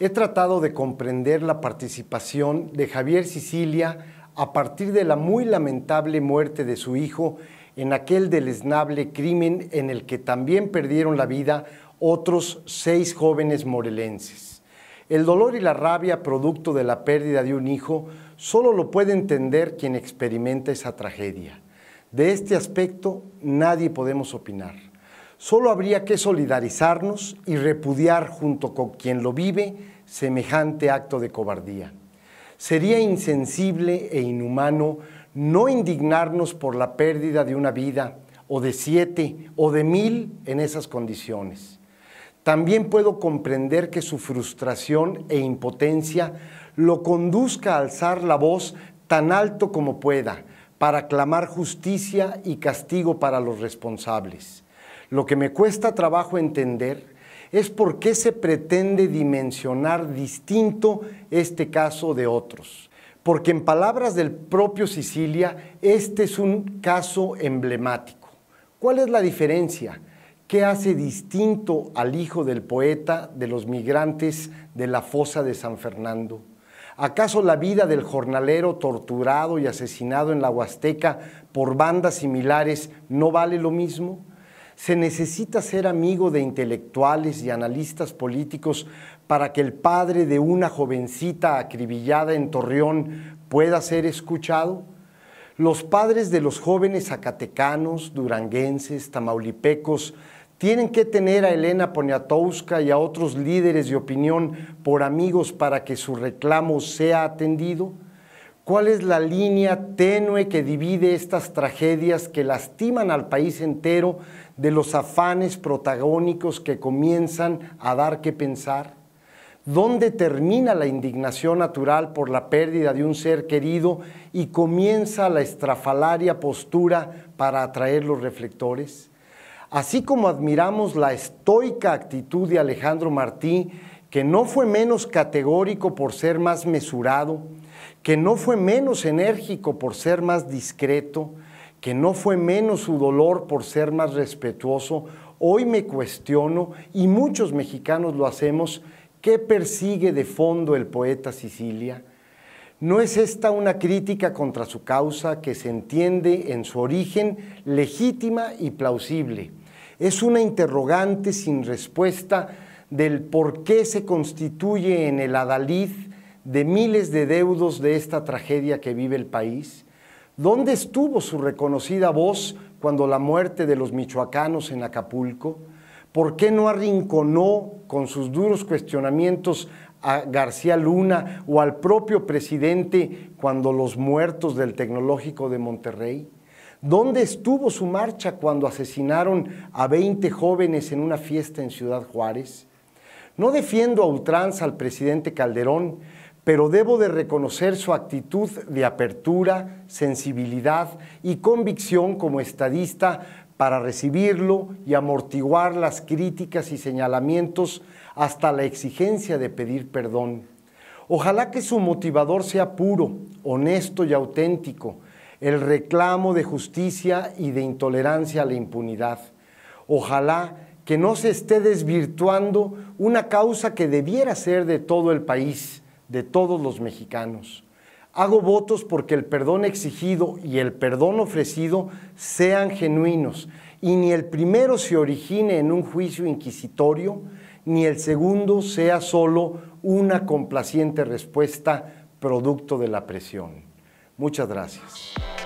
he tratado de comprender la participación de Javier Sicilia a partir de la muy lamentable muerte de su hijo en aquel deleznable crimen en el que también perdieron la vida otros seis jóvenes morelenses. El dolor y la rabia producto de la pérdida de un hijo solo lo puede entender quien experimenta esa tragedia. De este aspecto nadie podemos opinar. Solo habría que solidarizarnos y repudiar junto con quien lo vive semejante acto de cobardía. Sería insensible e inhumano no indignarnos por la pérdida de una vida o de siete o de mil en esas condiciones. También puedo comprender que su frustración e impotencia lo conduzca a alzar la voz tan alto como pueda para clamar justicia y castigo para los responsables. Lo que me cuesta trabajo entender es por qué se pretende dimensionar distinto este caso de otros. Porque en palabras del propio Sicilia, este es un caso emblemático. ¿Cuál es la diferencia? ¿Qué hace distinto al hijo del poeta de los migrantes de la fosa de San Fernando? ¿Acaso la vida del jornalero torturado y asesinado en la Huasteca por bandas similares no vale lo mismo? se necesita ser amigo de intelectuales y analistas políticos para que el padre de una jovencita acribillada en Torreón pueda ser escuchado? Los padres de los jóvenes zacatecanos, duranguenses, tamaulipecos, tienen que tener a Elena Poniatowska y a otros líderes de opinión por amigos para que su reclamo sea atendido? ¿Cuál es la línea tenue que divide estas tragedias que lastiman al país entero de los afanes protagónicos que comienzan a dar que pensar? ¿Dónde termina la indignación natural por la pérdida de un ser querido y comienza la estrafalaria postura para atraer los reflectores? Así como admiramos la estoica actitud de Alejandro Martí, que no fue menos categórico por ser más mesurado, que no fue menos enérgico por ser más discreto, que no fue menos su dolor por ser más respetuoso, hoy me cuestiono, y muchos mexicanos lo hacemos, ¿qué persigue de fondo el poeta Sicilia? ¿No es esta una crítica contra su causa que se entiende en su origen legítima y plausible? Es una interrogante sin respuesta del por qué se constituye en el adalid de miles de deudos de esta tragedia que vive el país? ¿Dónde estuvo su reconocida voz cuando la muerte de los michoacanos en Acapulco? ¿Por qué no arrinconó con sus duros cuestionamientos a García Luna o al propio presidente cuando los muertos del Tecnológico de Monterrey? ¿Dónde estuvo su marcha cuando asesinaron a 20 jóvenes en una fiesta en Ciudad Juárez? No defiendo a ultranza al presidente Calderón, pero debo de reconocer su actitud de apertura, sensibilidad y convicción como estadista para recibirlo y amortiguar las críticas y señalamientos hasta la exigencia de pedir perdón. Ojalá que su motivador sea puro, honesto y auténtico, el reclamo de justicia y de intolerancia a la impunidad. Ojalá que no se esté desvirtuando una causa que debiera ser de todo el país, de todos los mexicanos. Hago votos porque el perdón exigido y el perdón ofrecido sean genuinos y ni el primero se origine en un juicio inquisitorio, ni el segundo sea solo una complaciente respuesta producto de la presión. Muchas gracias.